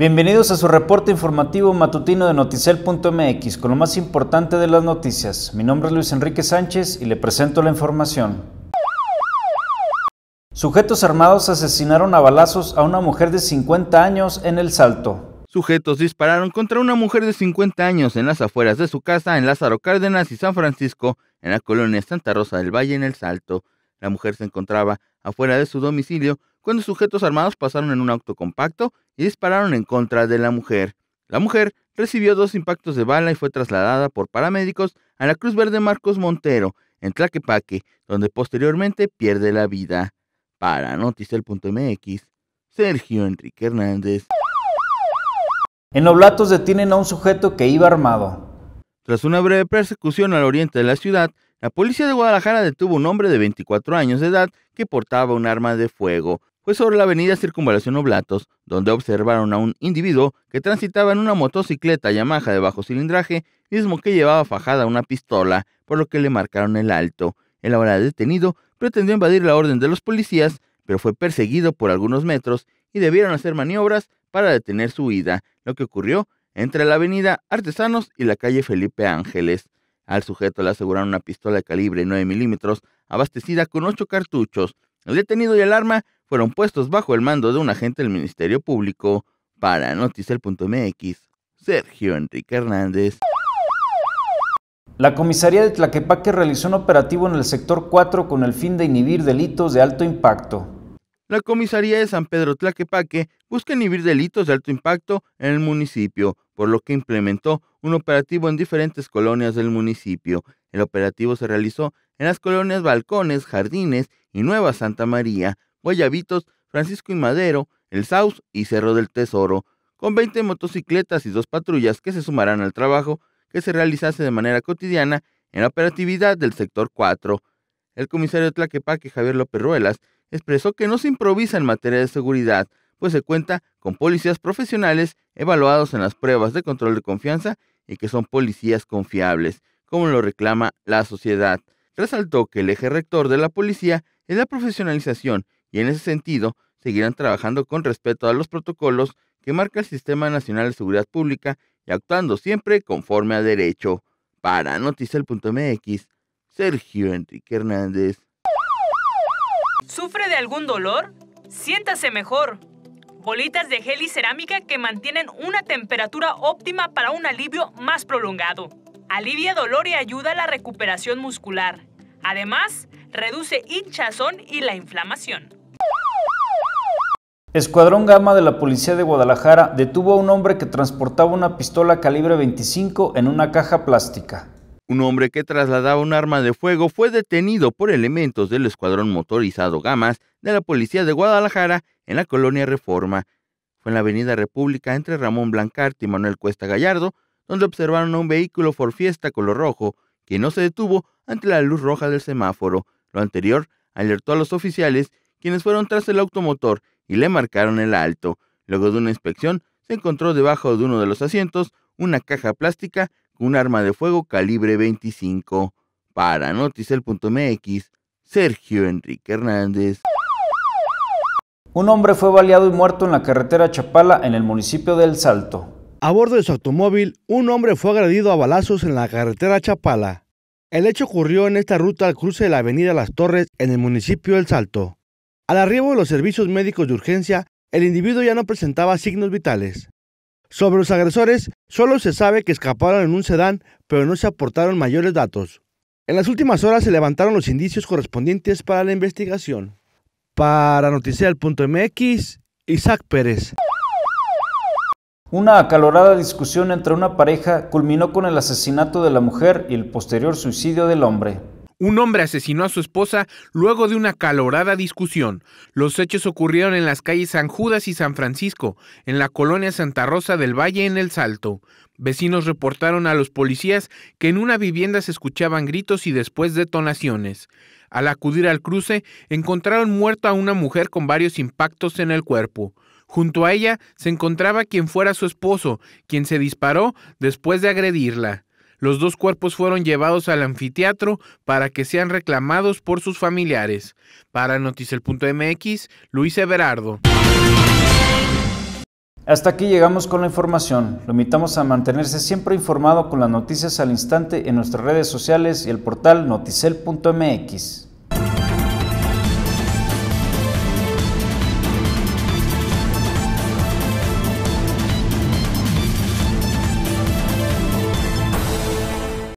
Bienvenidos a su reporte informativo matutino de noticel.mx con lo más importante de las noticias. Mi nombre es Luis Enrique Sánchez y le presento la información. Sujetos armados asesinaron a balazos a una mujer de 50 años en El Salto. Sujetos dispararon contra una mujer de 50 años en las afueras de su casa en Lázaro Cárdenas y San Francisco, en la colonia Santa Rosa del Valle en El Salto. La mujer se encontraba afuera de su domicilio cuando sujetos armados pasaron en un auto compacto y dispararon en contra de la mujer. La mujer recibió dos impactos de bala y fue trasladada por paramédicos a la Cruz Verde Marcos Montero, en Tlaquepaque, donde posteriormente pierde la vida. Para Noticel.mx, Sergio Enrique Hernández. En Oblatos detienen a un sujeto que iba armado. Tras una breve persecución al oriente de la ciudad, la policía de Guadalajara detuvo un hombre de 24 años de edad que portaba un arma de fuego fue pues, sobre la avenida Circunvalación Oblatos, donde observaron a un individuo que transitaba en una motocicleta Yamaha de bajo cilindraje, mismo que llevaba fajada una pistola, por lo que le marcaron el alto. El ahora detenido pretendió invadir la orden de los policías, pero fue perseguido por algunos metros y debieron hacer maniobras para detener su huida, lo que ocurrió entre la avenida Artesanos y la calle Felipe Ángeles. Al sujeto le aseguraron una pistola de calibre 9 milímetros abastecida con 8 cartuchos, el detenido y el arma fueron puestos bajo el mando de un agente del Ministerio Público para Noticel.mx, Sergio Enrique Hernández. La comisaría de Tlaquepaque realizó un operativo en el sector 4 con el fin de inhibir delitos de alto impacto. La comisaría de San Pedro Tlaquepaque busca inhibir delitos de alto impacto en el municipio, por lo que implementó un operativo en diferentes colonias del municipio. El operativo se realizó en las colonias Balcones, Jardines y Nueva Santa María, Guayabitos, Francisco y Madero, El Saus y Cerro del Tesoro, con 20 motocicletas y dos patrullas que se sumarán al trabajo que se realizase de manera cotidiana en la operatividad del sector 4. El comisario de Tlaquepaque, Javier López Ruelas, expresó que no se improvisa en materia de seguridad, pues se cuenta con policías profesionales evaluados en las pruebas de control de confianza y que son policías confiables, como lo reclama la sociedad. Resaltó que el eje rector de la policía es la profesionalización y en ese sentido seguirán trabajando con respeto a los protocolos que marca el Sistema Nacional de Seguridad Pública y actuando siempre conforme a derecho. Para Noticel.mx, Sergio Enrique Hernández. ¿Sufre de algún dolor? Siéntase mejor. Bolitas de gel y cerámica que mantienen una temperatura óptima para un alivio más prolongado alivia dolor y ayuda a la recuperación muscular. Además, reduce hinchazón y la inflamación. Escuadrón Gama de la Policía de Guadalajara detuvo a un hombre que transportaba una pistola calibre 25 en una caja plástica. Un hombre que trasladaba un arma de fuego fue detenido por elementos del Escuadrón Motorizado Gamas de la Policía de Guadalajara en la colonia Reforma. Fue en la Avenida República entre Ramón Blancarte y Manuel Cuesta Gallardo donde observaron a un vehículo por fiesta color rojo, que no se detuvo ante la luz roja del semáforo. Lo anterior alertó a los oficiales, quienes fueron tras el automotor y le marcaron el alto. Luego de una inspección, se encontró debajo de uno de los asientos una caja plástica con un arma de fuego calibre 25. Para noticel.mx, Sergio Enrique Hernández. Un hombre fue baleado y muerto en la carretera Chapala en el municipio del Salto. A bordo de su automóvil, un hombre fue agredido a balazos en la carretera Chapala. El hecho ocurrió en esta ruta al cruce de la avenida Las Torres en el municipio del Salto. Al arribo de los servicios médicos de urgencia, el individuo ya no presentaba signos vitales. Sobre los agresores, solo se sabe que escaparon en un sedán, pero no se aportaron mayores datos. En las últimas horas se levantaron los indicios correspondientes para la investigación. Para Mx, Isaac Pérez. Una acalorada discusión entre una pareja culminó con el asesinato de la mujer y el posterior suicidio del hombre. Un hombre asesinó a su esposa luego de una acalorada discusión. Los hechos ocurrieron en las calles San Judas y San Francisco, en la colonia Santa Rosa del Valle en El Salto. Vecinos reportaron a los policías que en una vivienda se escuchaban gritos y después detonaciones. Al acudir al cruce, encontraron muerta a una mujer con varios impactos en el cuerpo. Junto a ella se encontraba quien fuera su esposo, quien se disparó después de agredirla. Los dos cuerpos fueron llevados al anfiteatro para que sean reclamados por sus familiares. Para Noticel.mx, Luis Everardo. Hasta aquí llegamos con la información. Lo invitamos a mantenerse siempre informado con las noticias al instante en nuestras redes sociales y el portal noticel.mx.